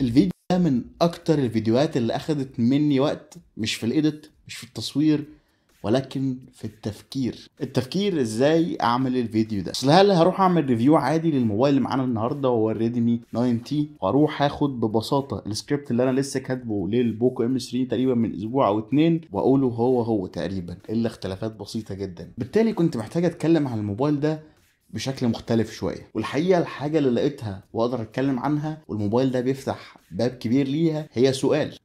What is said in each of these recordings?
الفيديو ده من اكتر الفيديوهات اللي اخدت مني وقت مش في الايديت مش في التصوير ولكن في التفكير التفكير ازاي اعمل الفيديو ده اصل هل هروح اعمل ريفيو عادي للموبايل اللي معانا النهارده وهو الريدمي 9 تي واروح اخد ببساطه السكريبت اللي انا لسه كاتبه للبوكو ام 3 تقريبا من اسبوع او اتنين واقوله هو هو تقريبا الا اختلافات بسيطه جدا بالتالي كنت محتاج اتكلم عن الموبايل ده بشكل مختلف شويه والحقيقه الحاجه اللي لقيتها واقدر اتكلم عنها والموبايل ده بيفتح باب كبير ليها هي سؤال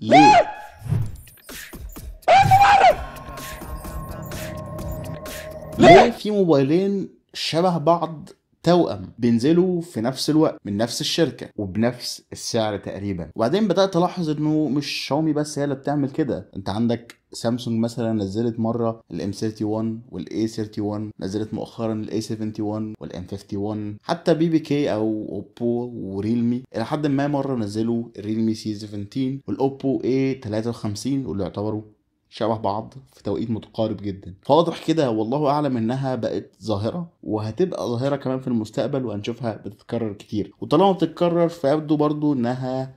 ليه ليه في موبايلين شبه بعض توأم بينزلوا في نفس الوقت من نفس الشركة وبنفس السعر تقريبا وبعدين بدأت ألاحظ إنه مش شاومي بس هي اللي بتعمل كده أنت عندك سامسونج مثلا نزلت مره الام 31 والاي 31 نزلت مؤخرا الاي 71 والام 51 حتى بي بي كي او اوبو وريلمي الى حد ما مره نزلوا الريلمي سي 17 والاوبو اي 53 واللي يعتبروا شبه بعض في توقيت متقارب جدا فواضح كده والله اعلم انها بقت ظاهره وهتبقى ظاهره كمان في المستقبل وهنشوفها بتتكرر كتير وطالما بتتكرر فيبدو برضو انها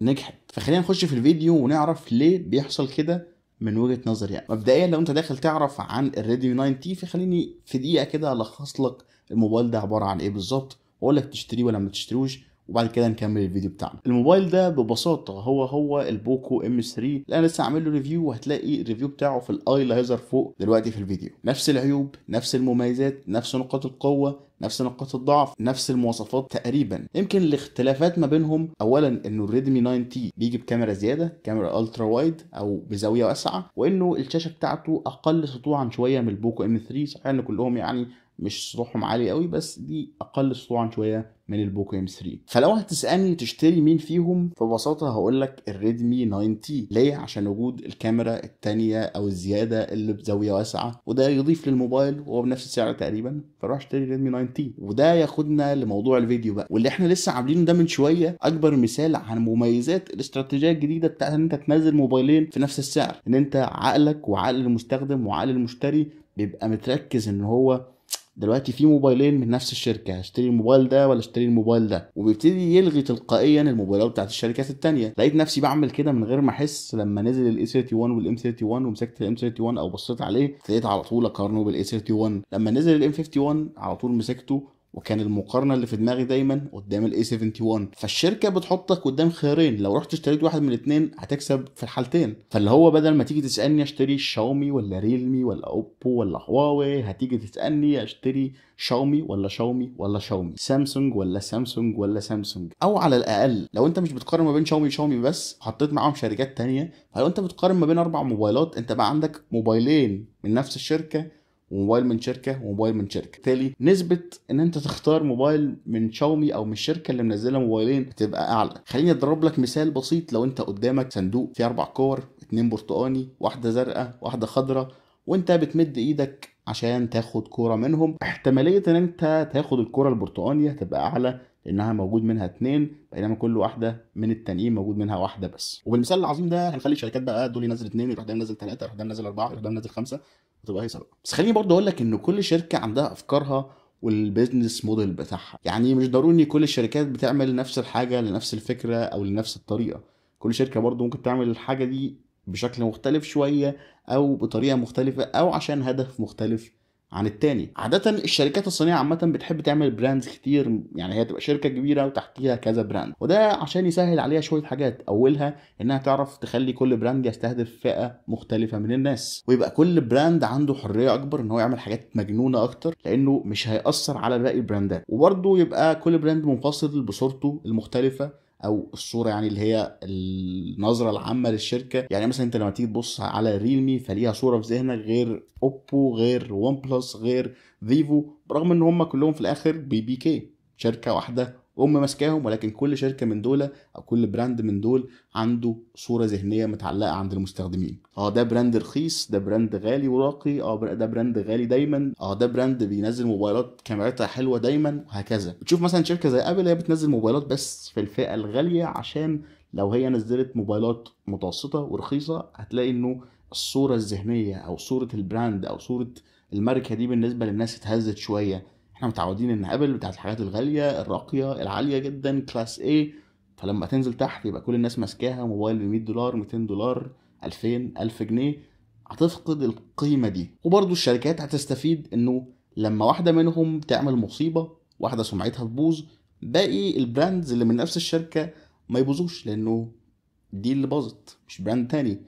نجحت فخلينا نخش في الفيديو ونعرف ليه بيحصل كده من وجهه نظري يعني مبدئيا لو انت داخل تعرف عن الريدمي 9 تي فخليني في دقيقه كده الخص لك الموبايل ده عباره عن ايه بالظبط واقول لك تشتريه ولا ما تشتروش وبعد كده نكمل الفيديو بتاعنا الموبايل ده ببساطه هو هو البوكو ام 3 اللي انا لسه عامل له ريفيو وهتلاقي الريفيو بتاعه في الاي اللي هيظهر فوق دلوقتي في الفيديو نفس العيوب نفس المميزات نفس نقاط القوه نفس نقاط الضعف نفس المواصفات تقريبا يمكن الاختلافات ما بينهم اولا انه الريدمي 9 تي بيجي بكاميرا زياده كاميرا الترا وايد او بزاويه واسعه وانه الشاشه بتاعته اقل سطوعا شويه من البوكو ام 3 صحيح ان كلهم يعني مش سطوعهم عالي قوي بس دي اقل سطوعا شويه من البوكو ام 3 فلو هتسالني تشتري مين فيهم ببساطه هقول لك الريدمي 9 تي ليه عشان وجود الكاميرا الثانيه او الزياده اللي بزاويه واسعه وده يضيف للموبايل وهو بنفس السعر تقريبا فروح اشتري ريدمي 9 تي وده ياخدنا لموضوع الفيديو بقى واللي احنا لسه عاملينه ده من شويه اكبر مثال عن مميزات الاستراتيجيه الجديده بتاعت ان انت تنزل موبايلين في نفس السعر ان انت عقلك وعقل المستخدم وعقل المشتري بيبقى متركز ان هو دلوقتي في موبايلين من نفس الشركه هشتري الموبايل ده ولا اشتري الموبايل ده وبيبتدي يلغي تلقائيا الموبايلات بتاعت الشركات التانية لقيت نفسي بعمل كده من غير ما احس لما نزل الاي 31 والام 31 ومسكت الام 31 او بصيت عليه ابتديت على طول اقارنه بالاي 31 لما نزل الام 51 على طول مسكته وكان المقارنه اللي في دماغي دايما قدام الاي 71 فالشركه بتحطك قدام خيارين لو رحت اشتريت واحد من الاثنين هتكسب في الحالتين فاللي هو بدل ما تيجي تسالني اشتري شاومي ولا ريلمي ولا اوبو ولا هواوي هتيجي تسالني اشتري شاومي ولا شاومي ولا شاومي سامسونج ولا سامسونج ولا سامسونج او على الاقل لو انت مش بتقارن ما بين شاومي وشاومي بس حطيت معاهم شركات تانية فلو انت بتقارن ما بين اربع موبايلات انت بقى عندك موبايلين من نفس الشركه وموبايل من شركه وموبايل من شركه بالتالي نسبه ان انت تختار موبايل من شاومي او من الشركه اللي منزله موبايلين هتبقى اعلى خليني اضرب لك مثال بسيط لو انت قدامك صندوق فيه اربع كور اتنين برتقاني واحده زرقاء واحده خضراء وانت بتمد ايدك عشان تاخد كوره منهم احتماليه ان انت تاخد الكوره البرتقانيه هتبقى اعلى انها موجود منها اثنين بينما كل واحده من التانيين موجود منها واحده بس وبالمثال العظيم ده هنخلي الشركات بقى دول ينزل اثنين يروح ده ينزل ثلاثه يروح ده ينزل اربعه يروح ده ينزل خمسه وتبقى هي سبعه بس خليني برضه اقول لك ان كل شركه عندها افكارها والبيزنس موديل بتاعها يعني مش ضروري كل الشركات بتعمل نفس الحاجه لنفس الفكره او لنفس الطريقه كل شركه برضه ممكن تعمل الحاجه دي بشكل مختلف شويه او بطريقه مختلفه او عشان هدف مختلف عن التاني عادة الشركات الصينية عامة بتحب تعمل براندز كتير يعني هي تبقى شركة كبيرة وتحتيها كذا براند وده عشان يسهل عليها شوية حاجات أولها إنها تعرف تخلي كل براند يستهدف فئة مختلفة من الناس ويبقى كل براند عنده حرية أكبر إن هو يعمل حاجات مجنونة أكتر لأنه مش هيأثر على باقي البراندات وبرضه يبقى كل براند منفصل بصورته المختلفة او الصوره يعني اللي هي النظره العامه للشركه يعني مثلا انت لما تيجي تبص على ريلمي فليها صوره في ذهنك غير اوبو غير ون بلس غير فيفو برغم ان هم كلهم في الاخر بي بي كي شركه واحده ام ماسكاهم ولكن كل شركه من دول او كل براند من دول عنده صوره ذهنيه متعلقه عند المستخدمين اه ده براند رخيص ده براند غالي وراقي اه ده براند غالي دايما اه ده براند بينزل موبايلات كاميراتها حلوه دايما وهكذا بتشوف مثلا شركه زي ابل هي بتنزل موبايلات بس في الفئه الغاليه عشان لو هي نزلت موبايلات متوسطه ورخيصه هتلاقي انه الصوره الذهنيه او صوره البراند او صوره الماركه دي بالنسبه للناس اتهزت شويه احنا متعودين ان ابل بتاعت الحاجات الغاليه الراقيه العاليه جدا كلاس A فلما تنزل تحت يبقى كل الناس ماسكاها موبايل ب 100 دولار 200 دولار 2000 1000 جنيه هتفقد القيمه دي وبرضه الشركات هتستفيد انه لما واحده منهم تعمل مصيبه واحده سمعتها تبوظ باقي البراندز اللي من نفس الشركه ما يبوظوش لانه دي اللي باظت مش براند تاني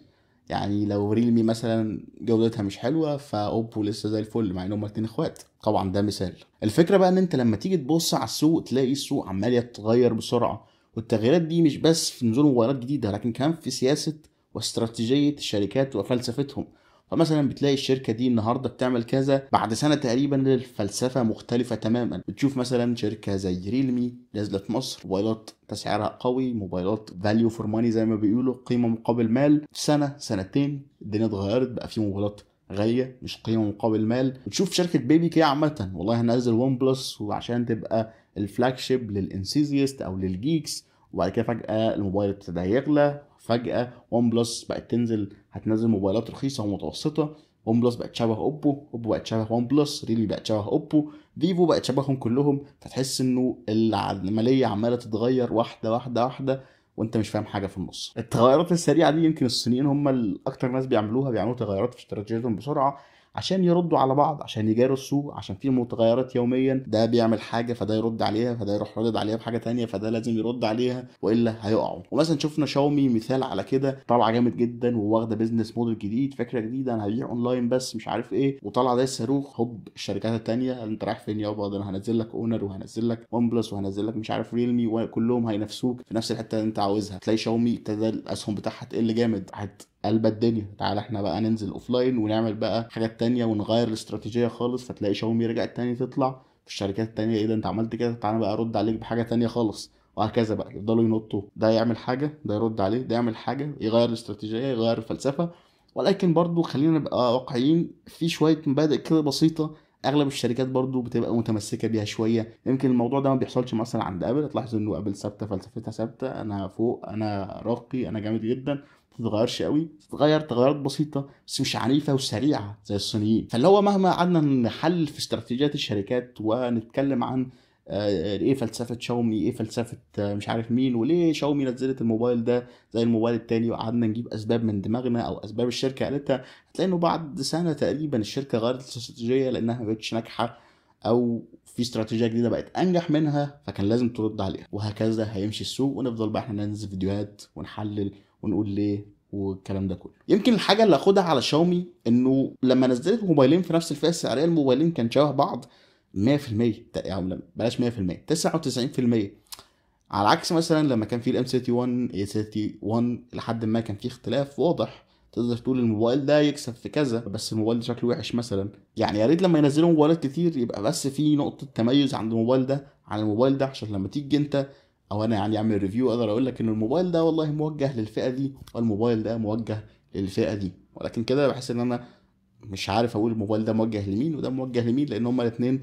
يعني لو ريلمي مثلا جودتها مش حلوه فاوبو لسه زي الفل مع ان هما اتنين اخوات طبعا ده مثال الفكره بقى ان انت لما تيجي تبص على السوق تلاقي السوق عمال يتغير بسرعه والتغييرات دي مش بس في نزول موبايلات جديده لكن كمان في سياسه واستراتيجيه الشركات وفلسفتهم فمثلا بتلاقي الشركه دي النهارده بتعمل كذا بعد سنه تقريبا الفلسفه مختلفه تماما بتشوف مثلا شركه زي ريلمي نازله في مصر موبايلات تسعيرها قوي موبايلات فاليو فور ماني زي ما بيقولوا قيمه مقابل مال سنه سنتين الدنيا اتغيرت بقى في موبايلات غاليه مش قيمه مقابل مال بتشوف شركه بيبي كي عامه والله هنزل ون بلس وعشان تبقى الفلاج شيب للانسيزيست او للجيكس وبعد كده فجاه الموبايل ابتدى يغلى فجاه ون بلس بقت تنزل هتنزل موبايلات رخيصه ومتوسطه ون بلس بقت شبه اوبو اوبو بقت شبه ون بلس ريلي بقت شبه اوبو فيفو بقت شبههم كلهم فتحس انه العمليه عماله تتغير واحده واحده واحده وانت مش فاهم حاجه في النص التغيرات السريعه دي يمكن الصينيين هم اكتر ناس بيعملوها بيعملوا تغيرات في استراتيجيتهم بسرعه عشان يردوا على بعض عشان يجاروا السوق عشان في متغيرات يوميا ده بيعمل حاجه فده يرد عليها فده يروح ردد عليها بحاجه تانية فده لازم يرد عليها والا هيقعوا ومثلا شفنا شاومي مثال على كده طالعه جامد جدا وواخده بزنس موديل جديد فكره جديده انا هبيع اونلاين بس مش عارف ايه وطالعه زي الصاروخ هوب الشركات الثانيه انت رايح فين يابا ده انا هنزل لك اونر وهنزل لك ون بلس وهنزل لك مش عارف ريلمي وكلهم هينافسوك في نفس الحته اللي انت عاوزها تلاقي شاومي ابتدى الاسهم بتاعها تقل جامد هت قلب الدنيا تعال احنا بقى ننزل اوف لاين ونعمل بقى حاجات تانية ونغير الاستراتيجيه خالص فتلاقي شاومي رجعت تاني تطلع في الشركات التانية ايه ده انت عملت كده تعالى بقى ارد عليك بحاجه تانية خالص وهكذا بقى يفضلوا ينطوا ده يعمل حاجه ده يرد عليه ده يعمل حاجه يغير الاستراتيجيه يغير الفلسفه ولكن برضو خلينا نبقى واقعيين في شويه مبادئ كده بسيطه اغلب الشركات برضو بتبقى متمسكه بيها شويه يمكن الموضوع ده ما بيحصلش مثلا عند ابل تلاحظ انه ابل ثابته فلسفتها ثابته انا فوق انا راقي انا جامد جدا تتغيرش قوي تتغير تغيرات بسيطه بس مش عنيفه وسريعه زي الصينيين فاللي هو مهما قعدنا نحل في استراتيجيات الشركات ونتكلم عن آه، ايه فلسفه شاومي ايه فلسفه آه، مش عارف مين وليه شاومي نزلت الموبايل ده زي الموبايل التاني وقعدنا نجيب اسباب من دماغنا او اسباب الشركه قالتها هتلاقي انه بعد سنه تقريبا الشركه غيرت الاستراتيجيه لانها ما بقتش ناجحه او في استراتيجيه جديده بقت انجح منها فكان لازم ترد عليها وهكذا هيمشي السوق ونفضل بقى احنا ننزل فيديوهات ونحلل ونقول ليه والكلام ده كله يمكن الحاجه اللي اخدها على شاومي انه لما نزلت موبايلين في نفس الفئه السعريه الموبايلين كان شبه بعض 100% يعني بلاش 100% 99% على عكس مثلا لما كان في الام 31 31 لحد ما كان في اختلاف واضح تقدر تقول الموبايل ده يكسب في كذا بس الموبايل ده شكله وحش مثلا يعني يا ريت لما ينزلوا موبايلات كتير يبقى بس في نقطه تميز عند الموبايل ده عن الموبايل ده عشان لما تيجي انت او انا يعني اعمل ريفيو اقدر اقول لك ان الموبايل ده والله موجه للفئه دي والموبايل ده موجه للفئه دي ولكن كده بحس ان انا مش عارف اقول الموبايل ده موجه لمين وده موجه لمين لان هما الاثنين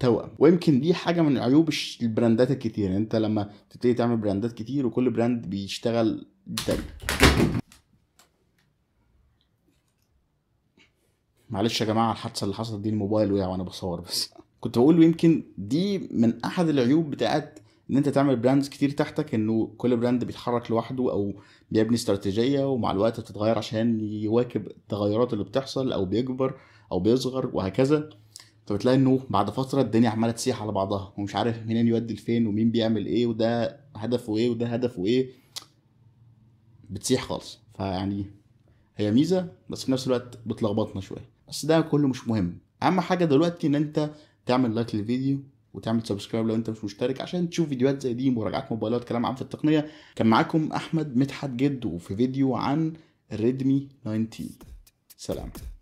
توأم ويمكن دي حاجه من عيوب البراندات الكتير يعني انت لما تبتدي تعمل براندات كتير وكل براند بيشتغل ده معلش يا جماعه الحادثه اللي حصلت دي الموبايل وقع وانا بصور بس كنت بقول يمكن دي من احد العيوب بتاعت ان انت تعمل براندز كتير تحتك انه كل براند بيتحرك لوحده او بيبني استراتيجيه ومع الوقت بتتغير عشان يواكب التغيرات اللي بتحصل او بيكبر او بيصغر وهكذا فبتلاقي انه بعد فتره الدنيا عماله تسيح على بعضها ومش عارف منين يودي لفين ومين بيعمل ايه وده هدفه ايه وده هدفه ايه بتسيح خالص فيعني هي ميزه بس في نفس الوقت بتلخبطنا شويه بس ده كله مش مهم اهم حاجه دلوقتي ان انت تعمل لايك للفيديو وتعمل سبسكرايب لو انت مش مشترك عشان تشوف فيديوهات زي دي مراجعات موبايلات كلام عام في التقنيه كان معاكم احمد مدحت جد وفي فيديو عن الريدمي 19 سلام